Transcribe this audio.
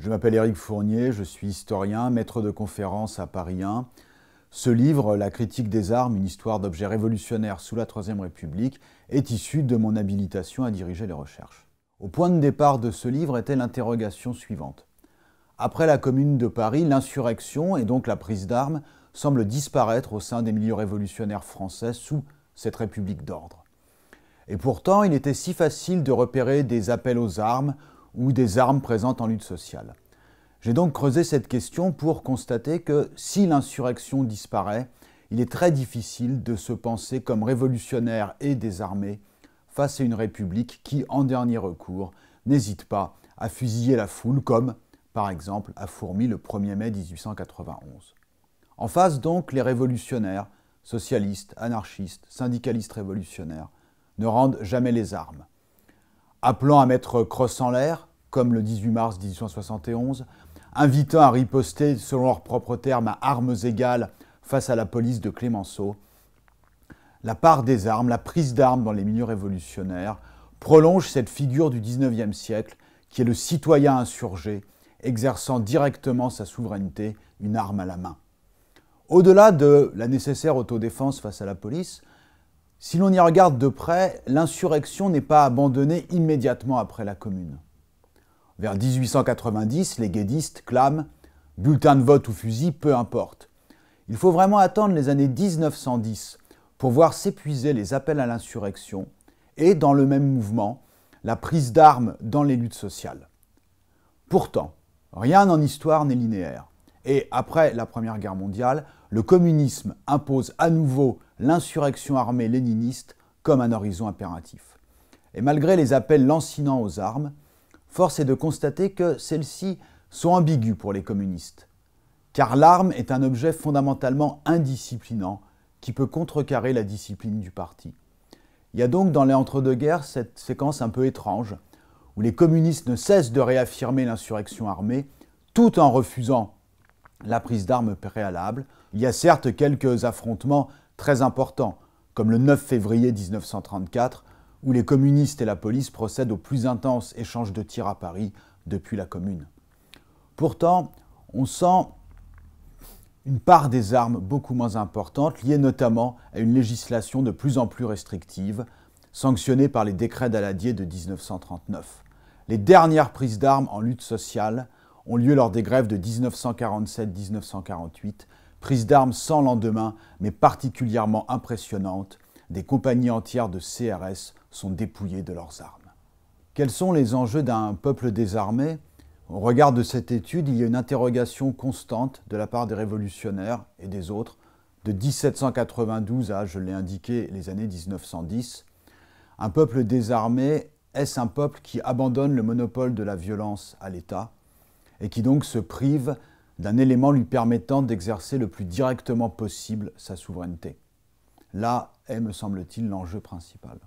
Je m'appelle Éric Fournier, je suis historien, maître de conférence à Paris 1. Ce livre, La critique des armes, une histoire d'objets révolutionnaires sous la Troisième République, est issu de mon habilitation à diriger les recherches. Au point de départ de ce livre était l'interrogation suivante. Après la Commune de Paris, l'insurrection et donc la prise d'armes semblent disparaître au sein des milieux révolutionnaires français sous cette République d'ordre. Et pourtant, il était si facile de repérer des appels aux armes ou des armes présentes en lutte sociale. J'ai donc creusé cette question pour constater que si l'insurrection disparaît, il est très difficile de se penser comme révolutionnaire et désarmé face à une république qui, en dernier recours, n'hésite pas à fusiller la foule comme, par exemple, a Fourmi le 1er mai 1891. En face donc, les révolutionnaires, socialistes, anarchistes, syndicalistes révolutionnaires, ne rendent jamais les armes. Appelant à mettre en l'air, comme le 18 mars 1871, invitant à riposter, selon leurs propres termes, à armes égales face à la police de Clémenceau, la part des armes, la prise d'armes dans les milieux révolutionnaires, prolonge cette figure du XIXe siècle qui est le citoyen insurgé, exerçant directement sa souveraineté, une arme à la main. Au-delà de la nécessaire autodéfense face à la police, si l'on y regarde de près, l'insurrection n'est pas abandonnée immédiatement après la Commune. Vers 1890, les guédistes clament Bulletin de vote ou fusil, peu importe. Il faut vraiment attendre les années 1910 pour voir s'épuiser les appels à l'insurrection et, dans le même mouvement, la prise d'armes dans les luttes sociales. Pourtant, rien en histoire n'est linéaire. Et après la Première Guerre mondiale, le communisme impose à nouveau l'insurrection armée léniniste comme un horizon impératif. Et malgré les appels lancinants aux armes, force est de constater que celles-ci sont ambiguës pour les communistes, car l'arme est un objet fondamentalement indisciplinant qui peut contrecarrer la discipline du parti. Il y a donc dans les entre-deux-guerres cette séquence un peu étrange, où les communistes ne cessent de réaffirmer l'insurrection armée, tout en refusant la prise d'armes préalable. Il y a certes quelques affrontements très importants, comme le 9 février 1934, où les communistes et la police procèdent au plus intense échange de tirs à Paris depuis la Commune. Pourtant, on sent une part des armes beaucoup moins importante, liée notamment à une législation de plus en plus restrictive, sanctionnée par les décrets d'Aladier de 1939. Les dernières prises d'armes en lutte sociale ont lieu lors des grèves de 1947-1948, prises d'armes sans lendemain, mais particulièrement impressionnantes, des compagnies entières de CRS sont dépouillés de leurs armes. Quels sont les enjeux d'un peuple désarmé Au regard de cette étude, il y a une interrogation constante de la part des révolutionnaires et des autres, de 1792 à, je l'ai indiqué, les années 1910. Un peuple désarmé, est-ce un peuple qui abandonne le monopole de la violence à l'État et qui donc se prive d'un élément lui permettant d'exercer le plus directement possible sa souveraineté Là est, me semble-t-il, l'enjeu principal.